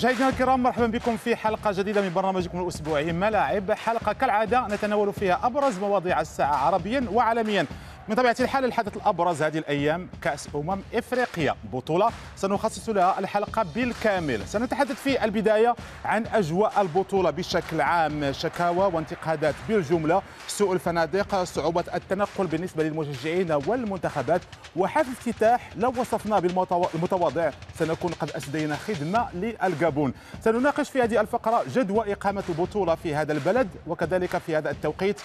مشاهدينا الكرام مرحبا بكم في حلقه جديده من برنامجكم الاسبوعي ملاعب حلقه كالعاده نتناول فيها ابرز مواضيع الساعه عربيا وعالميا من طبيعة الحال الحدث الأبرز هذه الأيام كأس أمم إفريقيا بطولة سنخصص لها الحلقة بالكامل سنتحدث في البداية عن أجواء البطولة بشكل عام شكاوى وانتقادات بالجملة سوء الفنادق صعوبة التنقل بالنسبة للمشجعين والمنتخبات وحفل افتتاح لو وصفناه بالمتواضع سنكون قد أسدينا خدمة للجابون سنناقش في هذه الفقرة جدوى إقامة البطولة في هذا البلد وكذلك في هذا التوقيت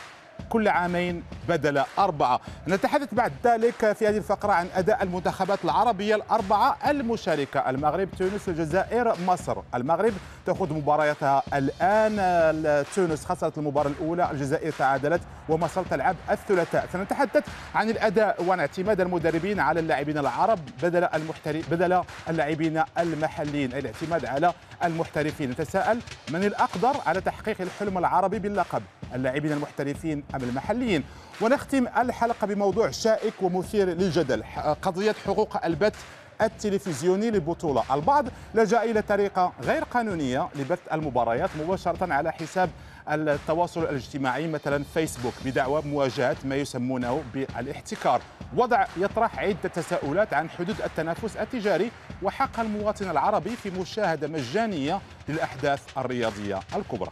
كل عامين بدل أربعة نتحدث بعد ذلك في هذه الفقرة عن أداء المنتخبات العربية الأربعة المشاركة المغرب تونس الجزائر مصر المغرب تخوض مبارياتها الآن تونس خسرت المباراة الأولى الجزائر تعادلت ومصر تلعب الثلاثاء سنتحدث عن الأداء وعن اعتماد المدربين على اللاعبين العرب بدل المحترف بدل اللاعبين المحليين الاعتماد على المحترفين نتساءل من الأقدر على تحقيق الحلم العربي باللقب اللاعبين المحترفين أم المحليين ونختم الحلقة بموضوع شائك ومثير للجدل قضية حقوق البث التلفزيوني للبطولة البعض لجأ إلى طريقة غير قانونية لبث المباريات مباشرة على حساب التواصل الاجتماعي مثلا فيسبوك بدعوى مواجهة ما يسمونه بالاحتكار وضع يطرح عدة تساؤلات عن حدود التنافس التجاري وحق المواطن العربي في مشاهدة مجانية للأحداث الرياضية الكبرى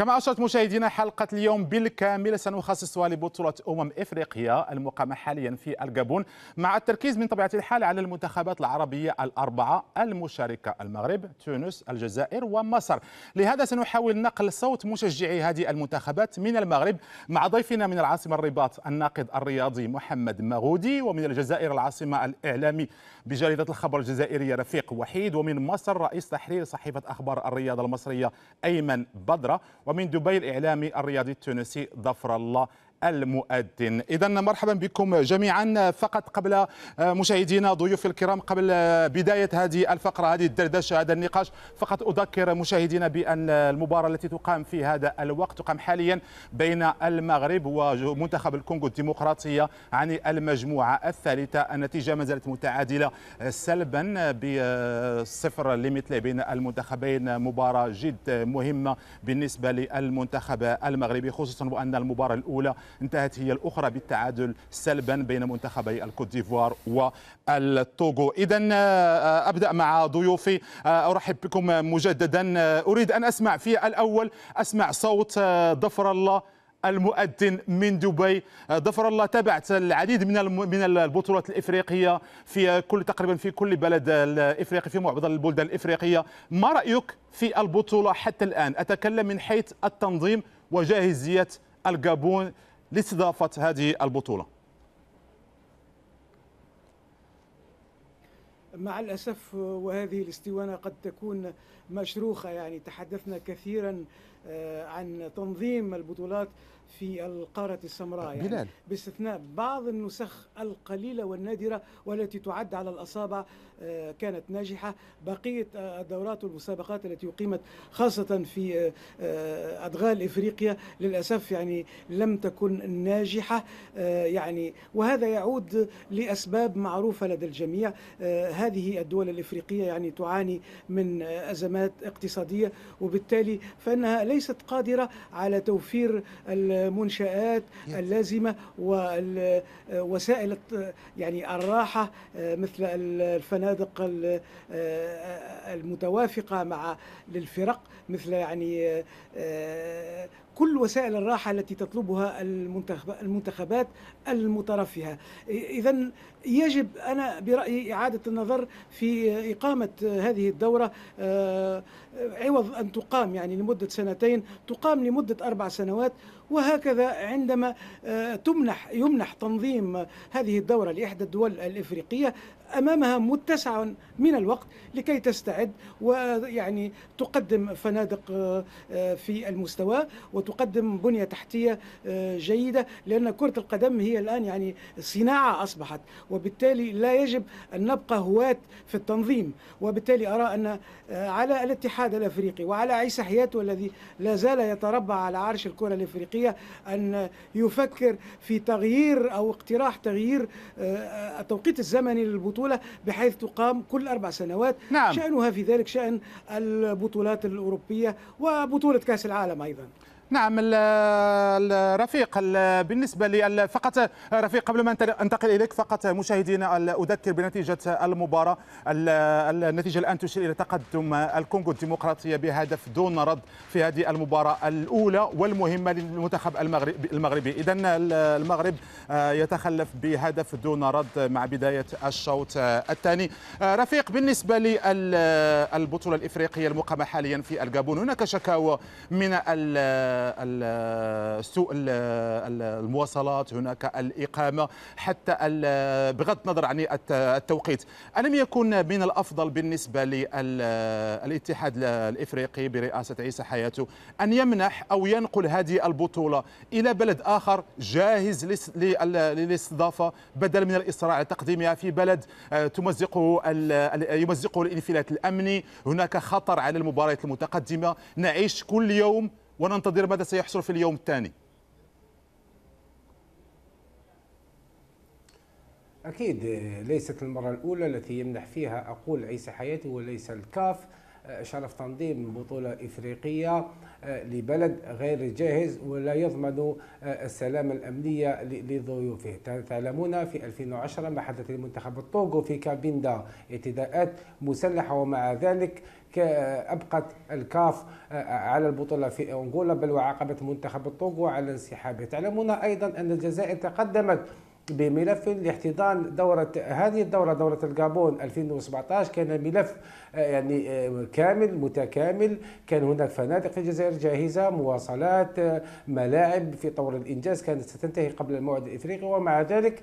كما أشرت مشاهدينا حلقة اليوم بالكامل سنخصصها لبطولة أمم إفريقيا المقامة حاليا في الجابون مع التركيز من طبيعة الحال على المنتخبات العربية الأربعة المشاركة المغرب تونس الجزائر ومصر لهذا سنحاول نقل صوت مشجعي هذه المنتخبات من المغرب مع ضيفنا من العاصمة الرباط الناقد الرياضي محمد مغودي ومن الجزائر العاصمة الإعلامي بجريدة الخبر الجزائرية رفيق وحيد ومن مصر رئيس تحرير صحيفة أخبار الرياضة المصرية أيمن بدرة ومن دبي الإعلامي الرياضي التونسي ظفر الله المؤذن إذا مرحبا بكم جميعا فقط قبل آه، مشاهدينا ضيوف الكرام قبل آه، بداية هذه الفقرة هذه الدردشة هذا النقاش فقط أذكر مشاهدينا بأن المباراة التي تقام في هذا الوقت تقام حاليا بين المغرب ومنتخب الكونغو الديمقراطية عن المجموعة الثالثة النتيجة ما زالت متعادلة سلبا بصفر لمثل بين المنتخبين مباراة جد مهمة بالنسبة للمنتخب المغربي خصوصا وأن المباراة الأولى انتهت هي الأخرى بالتعادل سلبا بين منتخبي الكوت ديفوار والتوغو إذا آه، أبدأ مع ضيوفي آه، أرحب بكم مجددا أريد أن أسمع في الأول أسمع صوت آه، ظفر الله المؤذن من دبي ظفر الله تابعت العديد من من البطولات الافريقيه في كل تقريبا في كل بلد افريقي في معظم البلدان الافريقيه ما رايك في البطوله حتى الان اتكلم من حيث التنظيم وجاهزيه الجابون لاستضافة هذه البطولة مع الأسف وهذه الاستوانة قد تكون مشروخة يعني تحدثنا كثيرا آه، عن تنظيم البطولات في القارة السمراء يعني باستثناء بعض النسخ القليلة والنادرة والتي تعد على الأصابع آه، كانت ناجحة بقية الدورات والمسابقات التي أقيمت خاصة في آه، أدغال إفريقيا للأسف يعني لم تكن ناجحة يعني وهذا يعود لأسباب معروفة لدى الجميع هذه الدول الإفريقية يعني تعاني من أزمات اقتصادية وبالتالي فإنها ليست قادرة على توفير المنشآت اللازمة ووسائل يعني الراحة آه، مثل الفنادق آه، المتوافقة مع للفرق مثل يعني آه، كل وسائل الراحة التي تطلبها المنتخبات المترفهة إذا يجب أنا برأيي إعادة النظر في إقامة هذه الدورة آه، عوض أن تقام يعني لمدة سنتين تقام لمدة أربع سنوات وهكذا عندما آه، تمنح يمنح تنظيم هذه الدورة لإحدى الدول الإفريقية امامها متسع من الوقت لكي تستعد ويعني تقدم فنادق آه، في المستوى وتقدم بنيه تحتيه آه، جيده لان كره القدم هي الان يعني صناعه اصبحت وبالتالي لا يجب ان نبقى هواه في التنظيم وبالتالي ارى ان آه، على الاتحاد الافريقي وعلى عيسى حياته الذي لا زال يتربع على عرش الكره الافريقيه ان يفكر في تغيير او اقتراح تغيير التوقيت الزمني للبطوله البطولة بحيث تقام كل أربع سنوات نعم. شأنها في ذلك شأن البطولات الأوروبية وبطولة كأس العالم أيضا نعم الرفيق بالنسبه لي فقط رفيق قبل ما انتقل اليك فقط مشاهدينا اذكر بنتيجه المباراه النتيجه الان تشير الى تقدم الكونغو الديمقراطيه بهدف دون رد في هذه المباراه الاولى والمهمه للمنتخب المغربي اذا المغرب آه، يتخلف بهدف دون رد مع بدايه الشوط الثاني آه، رفيق بالنسبه للبطوله الافريقيه المقامه حاليا في الجابون هناك شكاوى من سوء المواصلات هناك الإقامة حتى بغض النظر عن التوقيت ألم يكن من الأفضل بالنسبة للاتحاد الإفريقي برئاسة عيسى حياته أن يمنح أو ينقل هذه البطولة إلى بلد آخر جاهز للاستضافة بدل من الإصرار على تقديمها في بلد آه، تمزقه يمزقه الانفلات الأمني هناك خطر على المباريات المتقدمة نعيش كل يوم وننتظر ماذا سيحصل في اليوم الثاني أكيد آه، ليست المرة الأولى التي يمنح فيها أقول عيسى حياته وليس الكاف آه، شرف تنظيم بطولة إفريقية آه، لبلد غير جاهز ولا يضمن السلامة الأمنية لضيوفه تعلمون في 2010 ما حدث لمنتخب الطوغو في كابيندا اعتداءات مسلحة ومع ذلك ابقت الكاف آه، على البطوله في انغولا بل وعاقبت منتخب الطوغو على انسحابه تعلمون ايضا ان الجزائر تقدمت بملف لاحتضان دورة هذه الدورة دورة الجابون 2017 كان ملف آه، يعني آه، كامل متكامل كان هناك فنادق في الجزائر جاهزة مواصلات ملاعب في طور الإنجاز كانت ستنتهي قبل الموعد الإفريقي ومع ذلك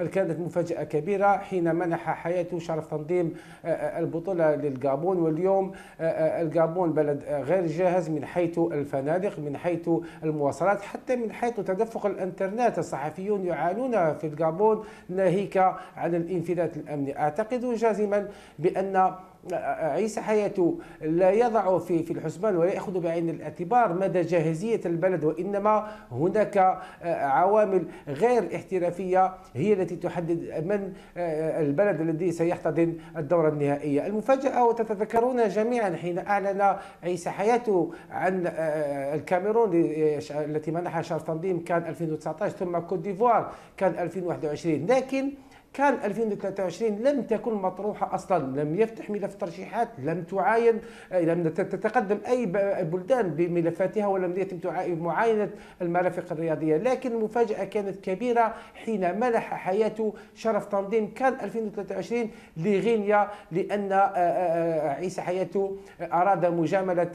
بل كانت مفاجأة كبيرة حين منح حياته شرف تنظيم آه، آه، البطولة للجابون واليوم آه، الجابون بلد غير جاهز من حيث الفنادق من حيث المواصلات حتى من حيث تدفق الانترنت الصحفيون يعانون في الجابون ناهيك عن الانفلات الامني اعتقد جازما بان عيسى حياته لا يضع في في الحسبان ولا ياخذ بعين الاعتبار مدى جاهزيه البلد وانما هناك آه، عوامل غير احترافيه هي التي تحدد من آه، آه، البلد الذي سيحتضن الدوره النهائيه المفاجاه وتتذكرون جميعا حين اعلن عيسى حياته عن الكاميرون التي منحها شارل تنظيم كان 2019 ثم كوت ديفوار كان 2021 لكن كان 2023 لم تكن مطروحة أصلا لم يفتح ملف ترشيحات لم تعاين آه، لم تتقدم أي بلدان بملفاتها ولم يتم معاينة المرافق الرياضية لكن المفاجأة كانت كبيرة حين منح حياته شرف تنظيم كان 2023 لغينيا لأن آه، آه، عيسى حياته أراد مجاملة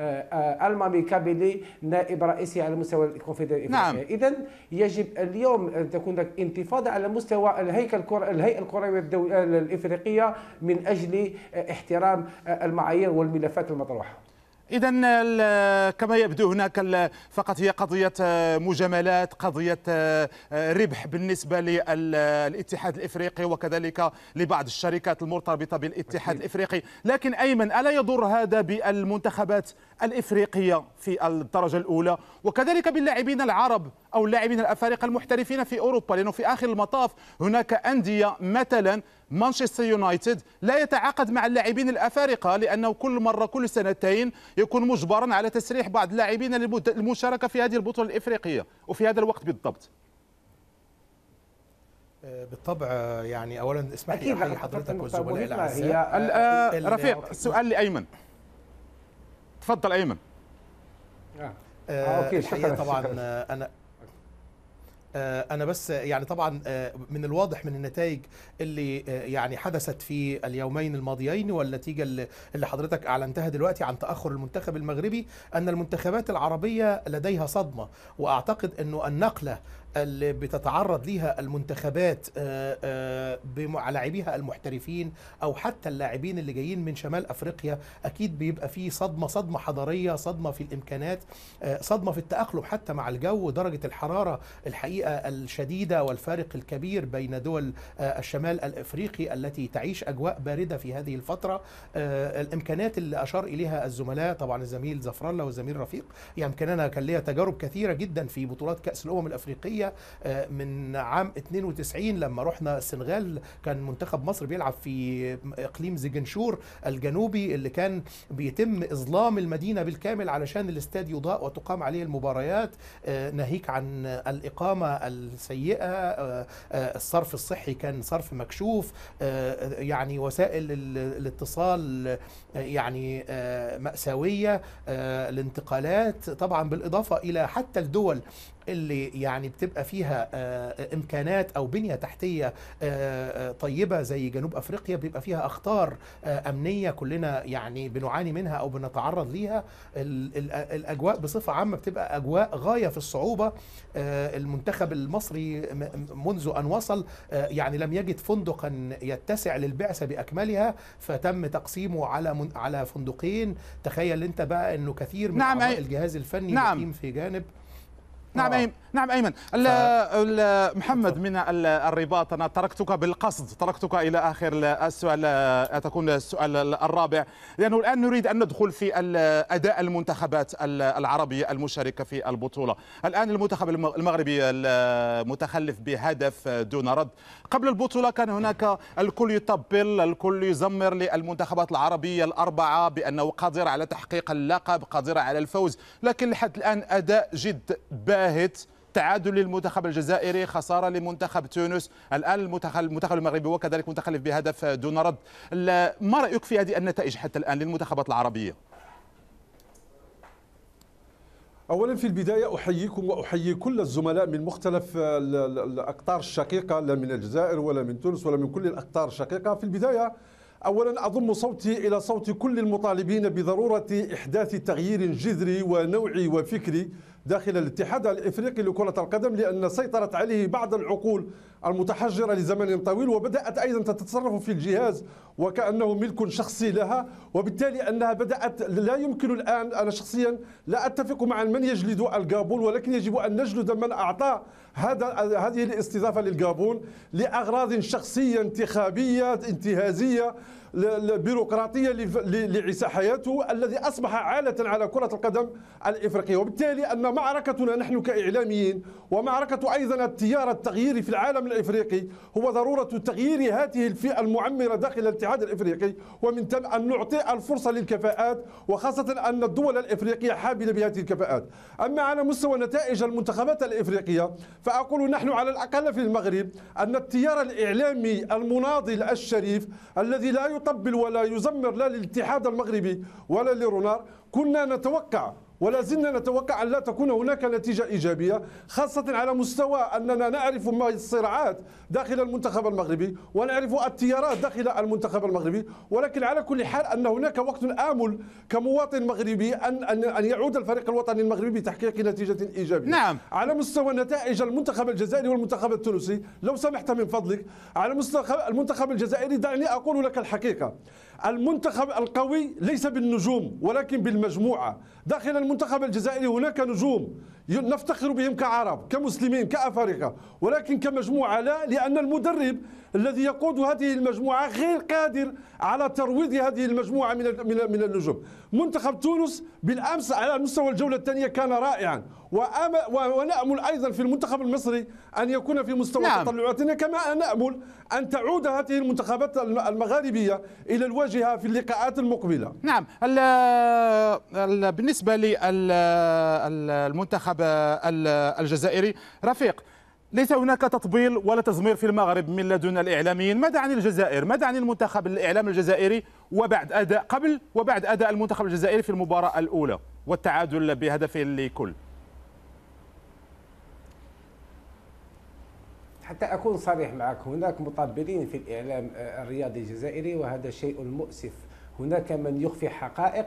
آه، آه، المامي كابيلي نائب رئيسي على مستوى الكونفدرالية الإفريقية نعم. إذا يجب اليوم أن تكون لك انتفاضة على مستوى الهيكل الكرة الهيئة الكروية الإفريقية من أجل آه، احترام المعايير والملفات المطروحة اذا كما يبدو هناك فقط هي قضيه آه، مجاملات قضيه آه، آه، ربح بالنسبه للاتحاد الافريقي وكذلك لبعض الشركات المرتبطه بالاتحاد أكيد. الافريقي لكن ايمن الا يضر هذا بالمنتخبات الافريقيه في الدرجه الاولى وكذلك باللاعبين العرب او اللاعبين الافارقه المحترفين في اوروبا لانه في اخر المطاف هناك انديه مثلا مانشستر يونايتد لا يتعاقد مع اللاعبين الافارقه لانه كل مره كل سنتين يكون مجبرا على تسريح بعض اللاعبين للمشاركه في هذه البطوله الافريقيه وفي هذا الوقت بالضبط آه، بالطبع آه، يعني اولا اسمح لي احيي حضرتك والزملاء الاعزاء آه، رفيق السؤال لايمن تفضل ايمن آه. آه. آه. اوكي آه. طبعا انا آه، انا بس يعني طبعا آه، من الواضح من النتائج اللي آه، يعني حدثت في اليومين الماضيين والنتيجه اللي حضرتك اعلنتها دلوقتي عن تاخر المنتخب المغربي ان المنتخبات العربيه لديها صدمه واعتقد انه النقله اللي بتتعرض ليها المنتخبات آه، آه، على لاعبيها المحترفين او حتى اللاعبين اللي جايين من شمال افريقيا اكيد بيبقى في صدمه صدمه حضاريه صدمه في الامكانات آه، صدمه في التاقلم حتى مع الجو ودرجه الحراره الحقيقه الشديده والفارق الكبير بين دول الشمال الافريقي التي تعيش اجواء بارده في هذه الفتره الامكانات اللي اشار اليها الزملاء طبعا الزميل زفرالله الله والزميل رفيق يعني انا كان ليا تجارب كثيره جدا في بطولات كاس الامم الافريقيه آه، من عام 92 لما رحنا السنغال كان منتخب مصر بيلعب في اقليم زجنشور الجنوبي اللي كان بيتم اظلام المدينه بالكامل علشان الاستاد يضاء وتقام عليه المباريات آه، ناهيك عن الاقامه السيئه آه، الصرف الصحي كان صرف مكشوف يعني وسائل الاتصال يعني مأساوية الانتقالات طبعا بالإضافة إلى حتى الدول اللي يعني بتبقى فيها آه، آه، امكانات او بنيه تحتيه آه، طيبه زي جنوب افريقيا بيبقى فيها اخطار امنيه كلنا يعني بنعاني منها او بنتعرض ليها الاجواء بصفه عامه بتبقى اجواء غايه في الصعوبه المنتخب المصري منذ ان وصل يعني لم يجد فندقا يتسع للبعثه باكملها فتم تقسيمه على على فندقين تخيل انت بقى انه كثير من نعم الجهاز الفني نعم. في جانب نعم آه. أيمن نعم ايمن ف... محمد من الرباط انا تركتك بالقصد تركتك الى اخر السؤال آه، تكون السؤال الرابع لانه الان نريد ان ندخل في اداء المنتخبات العربيه المشاركه في البطوله الان المنتخب المغربي المتخلف بهدف دون رد قبل البطوله كان هناك الكل يطبل الكل يزمر للمنتخبات العربيه الاربعه بانه قادره على تحقيق اللقب قادره على الفوز لكن لحد الان اداء جد بارد شاهد تعادل للمنتخب الجزائري خسارة لمنتخب تونس الآن المنتخب المغربي وكذلك متخلف بهدف دون رد ما رأيك في هذه النتائج حتى الآن للمنتخبات العربية؟ اولا في البدايه احييكم واحيي كل الزملاء من مختلف الاقطار الشقيقه لا من الجزائر ولا من تونس ولا من كل الاقطار الشقيقه في البدايه اولا اضم صوتي الى صوت كل المطالبين بضروره احداث تغيير جذري ونوعي وفكري داخل الاتحاد الافريقي لكره القدم لان سيطرت عليه بعض العقول المتحجره لزمن طويل وبدات ايضا تتصرف في الجهاز وكانه ملك شخصي لها وبالتالي انها بدات لا يمكن الان انا شخصيا لا اتفق مع من يجلد الجابون ولكن يجب ان نجلد من اعطى هذا هذه الاستضافه للجابون لاغراض شخصيه انتخابيه انتهازيه البيروقراطيه لعيسى حياته الذي اصبح عاله على كره القدم الافريقيه وبالتالي ان معركتنا نحن كاعلاميين ومعركه ايضا التيار التغييري في العالم الافريقي هو ضروره تغيير هذه الفئه المعمره داخل الاتحاد الافريقي ومن ثم ان نعطي الفرصه للكفاءات وخاصه ان الدول الافريقيه حابله بهذه الكفاءات اما على مستوى نتائج المنتخبات الافريقيه فاقول نحن على الاقل في المغرب ان التيار الاعلامي المناضل الشريف الذي لا يطبل ولا يزمر لا للاتحاد المغربي ولا لرونار كنا نتوقع ولا زلنا نتوقع أن لا تكون هناك نتيجة إيجابية خاصة على مستوى أننا نعرف ما الصراعات داخل المنتخب المغربي ونعرف التيارات داخل المنتخب المغربي ولكن على كل حال أن هناك وقت آمل كمواطن مغربي أن أن أن يعود الفريق الوطني المغربي بتحقيق نتيجة إيجابية نعم. على مستوى نتائج المنتخب الجزائري والمنتخب التونسي لو سمحت من فضلك على مستوى المنتخب الجزائري دعني أقول لك الحقيقة المنتخب القوي ليس بالنجوم ولكن بالمجموعة داخل المنتخب الجزائري هناك نجوم نفتخر بهم كعرب كمسلمين كأفارقة ولكن كمجموعة لا لأن المدرب الذي يقود هذه المجموعة غير قادر على ترويض هذه المجموعة من من النجوم منتخب تونس بالأمس على مستوى الجولة الثانية كان رائعا ونأمل أيضا في المنتخب المصري أن يكون في مستوى نعم. تطلعاتنا كما نأمل أن تعود هذه المنتخبات المغاربية إلى الواجهة في اللقاءات المقبلة نعم بالنسبة للمنتخب اللاعب الجزائري رفيق ليس هناك تطبيل ولا تزمير في المغرب من لدن الاعلاميين، ماذا عن الجزائر؟ ماذا عن المنتخب الاعلام الجزائري وبعد اداء قبل وبعد اداء المنتخب الجزائري في المباراه الاولى والتعادل بهدف لكل؟ حتى اكون صريح معك هناك مطبلين في الاعلام الرياضي الجزائري وهذا شيء مؤسف، هناك من يخفي حقائق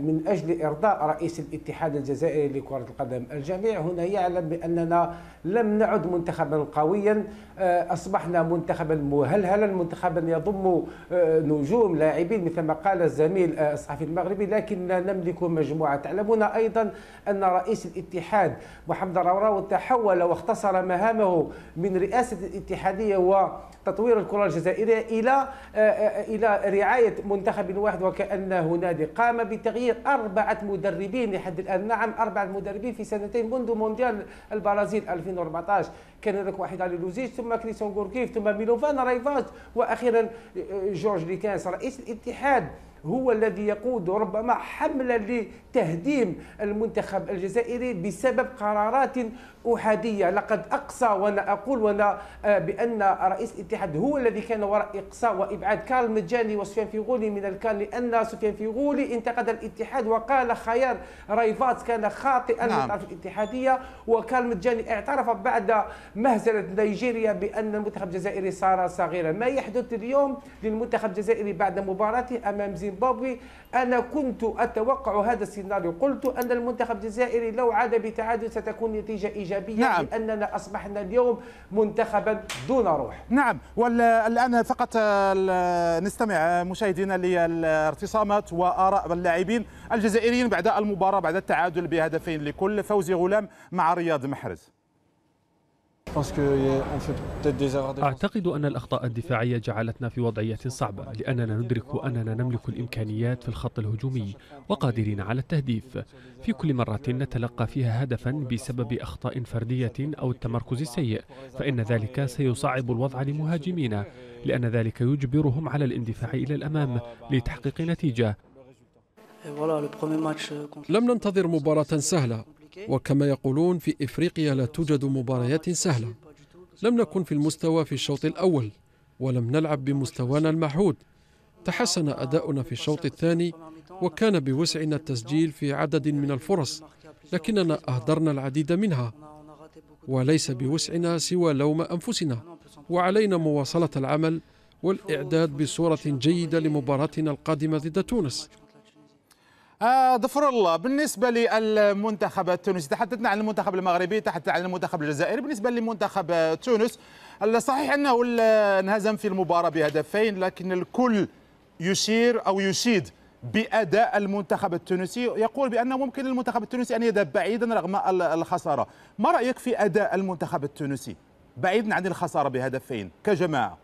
من أجل إرضاء رئيس الاتحاد الجزائري لكرة القدم الجميع هنا يعلم بأننا لم نعد منتخبا قويا آه، أصبحنا منتخبا مهلهلا منتخبا يضم آه، نجوم لاعبين مثل ما قال الزميل الصحفي آه، المغربي لكن لا نملك مجموعة تعلمون أيضا أن رئيس الاتحاد محمد الراوي تحول واختصر مهامه من رئاسة الاتحادية و تطوير الكره الجزائريه الى آه، آه، الى رعايه منتخب واحد وكانه نادي قام بتغيير اربعه مدربين لحد الان نعم اربعه مدربين في سنتين منذ مونديال البرازيل 2014 كان هناك واحد علي لوزيج ثم كريستيان غوركيف ثم ميلوفان رايفاج واخيرا آه، جورج ليكانس رئيس الاتحاد هو الذي يقود ربما حملة لتهديم المنتخب الجزائري بسبب قرارات أحادية لقد أقصى وأنا أقول وأنا آه، بأن رئيس الاتحاد هو الذي كان وراء إقصاء وإبعاد كارل مجاني وسفيان فيغولي من الكان لأن سفيان فيغولي انتقد الاتحاد وقال خيار رايفات كان خاطئا نعم. من الاتحادية وكارل مجاني اعترف بعد مهزلة نيجيريا بأن المنتخب الجزائري صار صغيرا ما يحدث اليوم للمنتخب الجزائري بعد مباراته أمام زيمبابوي أنا كنت أتوقع هذا السيناريو قلت أن المنتخب الجزائري لو عاد بتعادل ستكون نتيجة إيجابية ايجابيه نعم. لاننا اصبحنا اليوم منتخبا دون روح نعم والان فقط نستمع مشاهدينا للارتصامات واراء اللاعبين الجزائريين بعد المباراه بعد التعادل بهدفين لكل فوزي غلام مع رياض محرز Euh, أعتقد أن الأخطاء الدفاعية جعلتنا في وضعية صعبة لأننا ندرك أننا نملك الإمكانيات في الخط الهجومي وقادرين على التهديف في كل مرة نتلقى فيها هدفا بسبب أخطاء فردية أو التمركز السيء فإن ذلك سيصعب الوضع لمهاجمينا لأن ذلك يجبرهم على الاندفاع إلى الأمام لتحقيق نتيجة لم ننتظر مباراة سهلة وكما يقولون في إفريقيا لا توجد مباريات سهلة لم نكن في المستوى في الشوط الأول ولم نلعب بمستوانا المعهود تحسن أداؤنا في الشوط الثاني وكان بوسعنا التسجيل في عدد من الفرص لكننا أهدرنا العديد منها وليس بوسعنا سوى لوم أنفسنا وعلينا مواصلة العمل والإعداد بصورة جيدة لمباراتنا القادمة ضد تونس آه الله بالنسبه للمنتخب التونسي تحدثنا عن المنتخب المغربي تحدثنا عن المنتخب الجزائري بالنسبه لمنتخب تونس صحيح انه انهزم في المباراه بهدفين لكن الكل يشير او يشيد باداء المنتخب التونسي يقول بانه ممكن للمنتخب التونسي ان يذهب بعيدا رغم الخساره ما رايك في اداء المنتخب التونسي بعيدا عن الخساره بهدفين كجماعه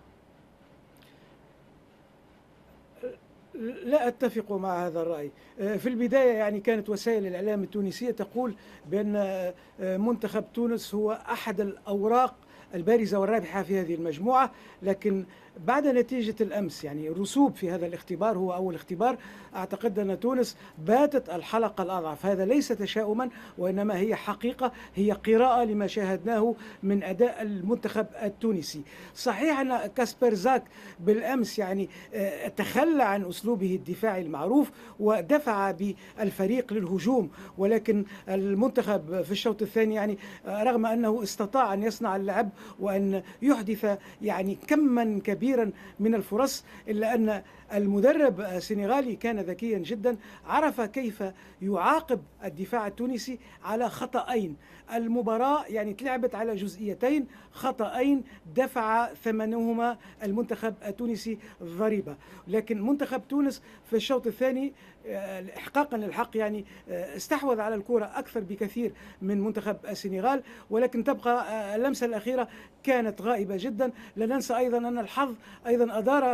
لا أتفق مع هذا الرأي آه، في البداية يعني كانت وسائل الإعلام التونسية تقول بأن آه، آه، منتخب تونس هو أحد الأوراق البارزة والرابحة في هذه المجموعة لكن بعد نتيجة الأمس يعني رسوب في هذا الاختبار هو أول اختبار أعتقد أن تونس باتت الحلقة الأضعف هذا ليس تشاؤما وإنما هي حقيقة هي قراءة لما شاهدناه من أداء المنتخب التونسي صحيح أن كاسبر زاك بالأمس يعني آه، تخلى عن أسلوبه الدفاعي المعروف ودفع بالفريق للهجوم ولكن المنتخب في الشوط الثاني يعني آه، رغم أنه استطاع أن يصنع اللعب وأن يحدث يعني كما كبيرا كبيرا من الفرص إلا أن المدرب السنغالي كان ذكيا جدا عرف كيف يعاقب الدفاع التونسي على خطأين المباراة يعني تلعبت على جزئيتين خطأين دفع ثمنهما المنتخب التونسي ضريبة لكن منتخب تونس في الشوط الثاني آه، احقاقا للحق يعني آه، استحوذ على الكرة اكثر بكثير من منتخب السنغال ولكن تبقى آه، اللمسه الاخيره كانت غائبه جدا لا ننسى ايضا ان الحظ ايضا ادار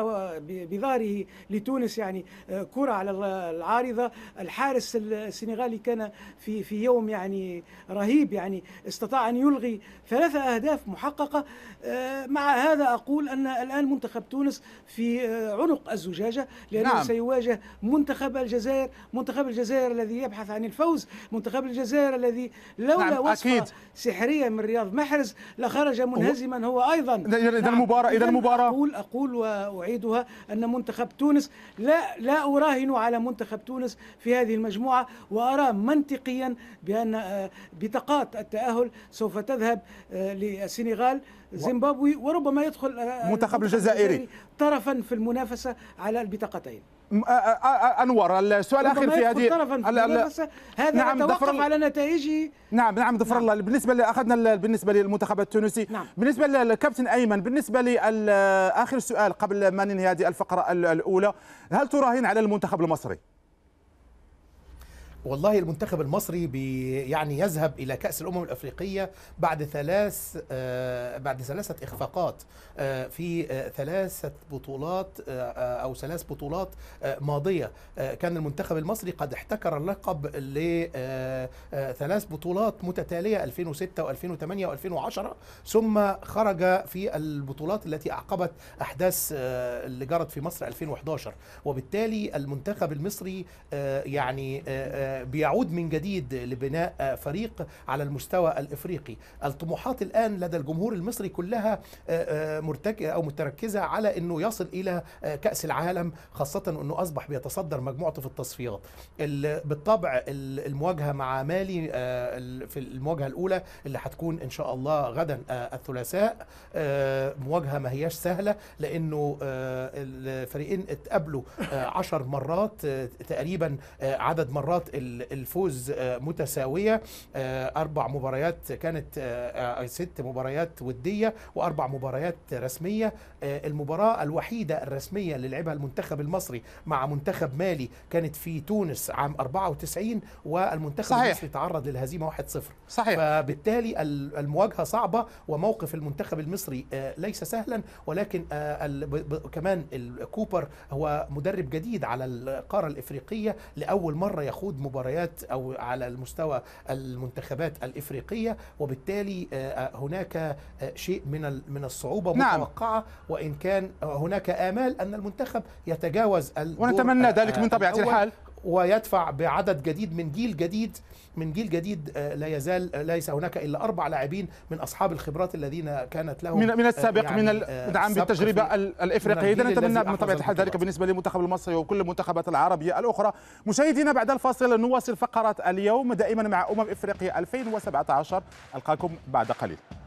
بظهره لتونس يعني آه، كرة على العارضة الحارس السنغالي كان في في يوم يعني رهيب يعني استطاع أن يلغي ثلاثة أهداف محققة آه، مع هذا أقول أن الآن منتخب تونس في آه، عنق الزجاجة لأنه نعم. سيواجه منتخب الجزائر منتخب الجزائر الذي يبحث عن الفوز منتخب الجزائر الذي لولا نعم. وصفة أكيد. سحرية من رياض محرز لخرج منهزما هو أيضا إذا نعم. المباراة إذا المباراة أقول أقول وأعيدها أن منتخب تونس لا لا أراهن على منتخب تونس في هذه المجموعة وأرى منطقيا بأن آه، بطاقات التأهل سوف تذهب آه، للسنغال زيمبابوي وربما يدخل آه، منتخب الجزائري طرفا في المنافسة على البطاقتين انور السؤال الاخير في هذه هذا نعم يتوقف على نتائجه نعم نعم ظفر نعم. الله بالنسبه اللي اخذنا بالنسبه للمنتخب التونسي نعم. بالنسبه للكابتن ايمن بالنسبه لاخر سؤال قبل ما ننهي هذه الفقره الاولى هل تراهن على المنتخب المصري؟ والله المنتخب المصري بي يعني يذهب الى كاس الامم الافريقيه بعد ثلاث آه بعد ثلاثه اخفاقات آه في آه ثلاثه بطولات آه، آه، او ثلاث بطولات آه، ماضيه كان المنتخب المصري قد احتكر اللقب لثلاث بطولات متتاليه 2006 و2008 و2010 ثم خرج في البطولات التي اعقبت احداث اللي جرت في مصر 2011 وبالتالي المنتخب المصري يعني بيعود من جديد لبناء فريق على المستوى الافريقي الطموحات الان لدى الجمهور المصري كلها آه، آه، مرتك او متركزه على انه يصل الى آه، كاس العالم خاصه انه اصبح بيتصدر مجموعته في التصفيات بالطبع المواجهه مع مالي في المواجهه الاولى اللي هتكون ان شاء الله غدا الثلاثاء مواجهه ما هياش سهله لانه الفريقين اتقابلوا عشر مرات تقريبا عدد مرات الفوز آه، متساويه آه، اربع مباريات كانت آه، ست مباريات وديه واربع مباريات رسميه المباراه الوحيده الرسميه اللي لعبها المنتخب المصري مع منتخب مالي كانت في تونس عام 94 والمنتخب صحيح. المصري تعرض للهزيمه 1-0 صحيح فبالتالي المواجهه صعبه وموقف المنتخب المصري ليس سهلا ولكن كمان كوبر هو مدرب جديد على القاره الافريقيه لاول مره يخوض مباريات او على المستوى المنتخبات الافريقيه وبالتالي آه، آه، هناك آه، شيء من من الصعوبه نعم. متوقعه وان كان هناك امال ان المنتخب يتجاوز ونتمنى ذلك من طبيعه الحال ويدفع بعدد جديد من جيل جديد من جيل جديد آه، لا يزال آه، ليس هناك الا اربع لاعبين من اصحاب الخبرات الذين كانت لهم من من السابق آه، يعني نعم، من نعم بالتجربه الافريقيه اذا نتمنى بطبيعه الحال ذلك بالنسبه للمنتخب المصري وكل المنتخبات العربيه الاخرى مشاهدينا بعد الفاصل نواصل فقره اليوم دائما مع امم افريقيا 2017 القاكم بعد قليل